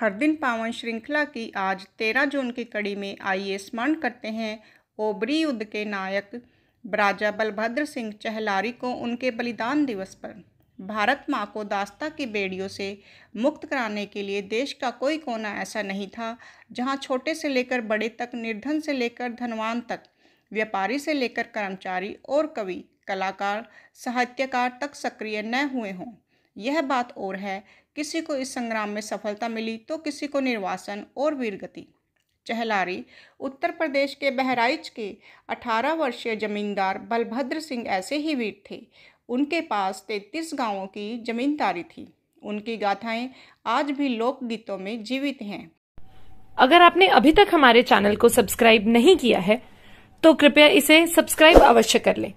हर दिन पावन श्रृंखला की आज तेरह जून की कड़ी में आइए स्मरण करते हैं ओबरी युद्ध के नायक राजा बलभद्र सिंह चहलारी को उनके बलिदान दिवस पर भारत माँ को दास्ता की बेड़ियों से मुक्त कराने के लिए देश का कोई कोना ऐसा नहीं था जहाँ छोटे से लेकर बड़े तक निर्धन से लेकर धनवान तक व्यापारी से लेकर कर्मचारी और कवि कलाकार साहित्यकार तक सक्रिय न हुए हों यह बात और है किसी को इस संग्राम में सफलता मिली तो किसी को निर्वासन और वीरगति चहलारी उत्तर प्रदेश के बहराइच के 18 वर्षीय जमींदार बलभद्र सिंह ऐसे ही वीर थे उनके पास 33 गांवों की जमींदारी थी उनकी गाथाएं आज भी लोकगीतों में जीवित हैं अगर आपने अभी तक हमारे चैनल को सब्सक्राइब नहीं किया है तो कृपया इसे सब्सक्राइब अवश्य कर लें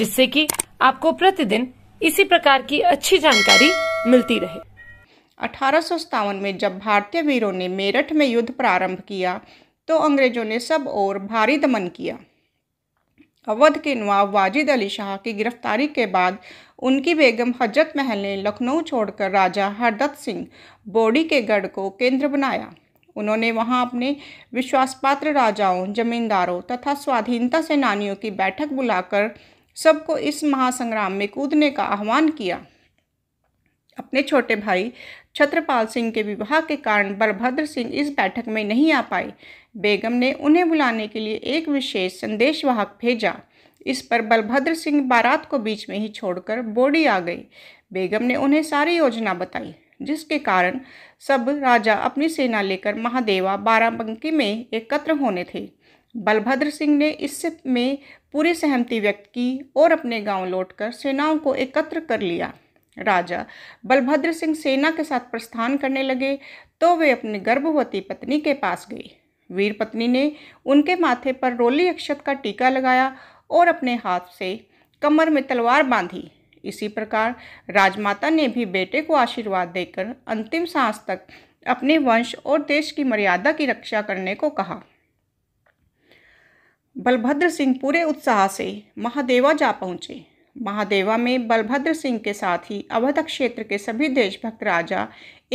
जिससे कि आपको प्रतिदिन इसी प्रकार की अच्छी जानकारी मिलती रहे अठारह में जब भारतीय वीरों ने मेरठ में युद्ध प्रारंभ किया तो अंग्रेजों ने सब ओर भारी दमन किया अवध के नवाब वाजिद अली शाह की गिरफ्तारी के बाद उनकी बेगम हजरत महल ने लखनऊ छोड़कर राजा हरदत्त सिंह बोडी के गढ़ को केंद्र बनाया उन्होंने वहां अपने विश्वासपात्र राजाओं जमींदारों तथा स्वाधीनता सेनानियों की बैठक बुलाकर सबको इस महासंग्राम में कूदने का आह्वान किया अपने छोटे भाई छत्रपाल सिंह के विवाह के कारण बलभद्र सिंह इस बैठक में नहीं आ पाए बेगम ने उन्हें बुलाने के लिए एक विशेष संदेशवाहक भेजा इस पर बलभद्र सिंह बारात को बीच में ही छोड़कर बोडी आ गई बेगम ने उन्हें सारी योजना बताई जिसके कारण सब राजा अपनी सेना लेकर महादेवा बाराबंकी में एकत्र होने थे बलभद्र सिंह ने इस में पूरी सहमति व्यक्त की और अपने गांव लौटकर सेनाओं को एकत्र कर लिया राजा बलभद्र सिंह सेना के साथ प्रस्थान करने लगे तो वे अपनी गर्भवती पत्नी के पास गए वीर पत्नी ने उनके माथे पर रोली अक्षत का टीका लगाया और अपने हाथ से कमर में तलवार बांधी इसी प्रकार राजमाता ने भी बेटे को आशीर्वाद देकर अंतिम सांस तक अपने वंश और देश की मर्यादा की रक्षा करने को कहा बलभद्र सिंह पूरे उत्साह से महादेवा जा पहुँचे महादेवा में बलभद्र सिंह के साथ ही अवध क्षेत्र के सभी देशभक्त राजा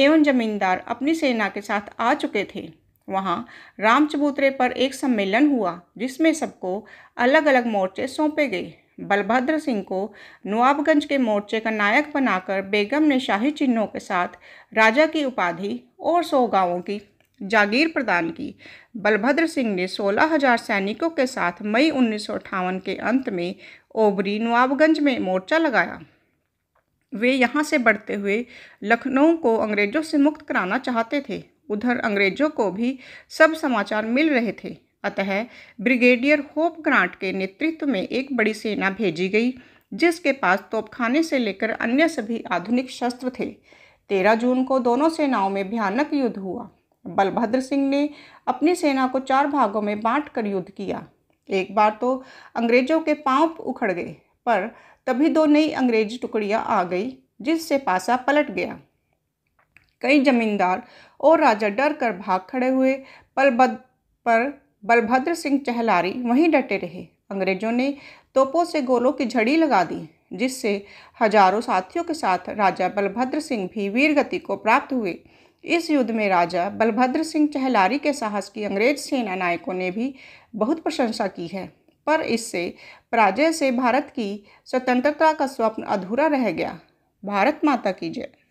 एवं जमींदार अपनी सेना के साथ आ चुके थे वहाँ रामचबूतरे पर एक सम्मेलन हुआ जिसमें सबको अलग अलग मोर्चे सौंपे गए बलभद्र सिंह को नवाबगंज के मोर्चे का नायक बनाकर बेगम ने शाही चिन्हों के साथ राजा की उपाधि और सौ गांवों की जागीर प्रदान की बलभद्र सिंह ने 16,000 सैनिकों के साथ मई उन्नीस के अंत में ओबरी नवाबगंज में मोर्चा लगाया वे यहाँ से बढ़ते हुए लखनऊ को अंग्रेजों से मुक्त कराना चाहते थे उधर अंग्रेजों को भी सब समाचार मिल रहे थे अतः ब्रिगेडियर होप ग्रांट के नेतृत्व में एक बड़ी सेना भेजी गई जिसके पास तोपखाने से लेकर अन्य सभी आधुनिक शस्त्र थे तेरह जून को दोनों सेनाओं में भयानक युद्ध हुआ बलभद्र सिंह ने अपनी सेना को चार भागों में बांट कर युद्ध किया एक बार तो अंग्रेजों के पांव उखड़ गए पर तभी दो नई अंग्रेजी टुकड़ियां आ गई जिससे पासा पलट गया कई जमींदार और राजा डर कर भाग खड़े हुए पर बद पर बलभद्र सिंह चहलारी वहीं डटे रहे अंग्रेजों ने तोपों से गोलों की झड़ी लगा दी जिससे हजारों साथियों के साथ राजा बलभद्र सिंह भी वीरगति को प्राप्त हुए इस युद्ध में राजा बलभद्र सिंह चहलारी के साहस की अंग्रेज सेना नायकों ने भी बहुत प्रशंसा की है पर इससे पराजय से भारत की स्वतंत्रता का स्वप्न अधूरा रह गया भारत माता की जय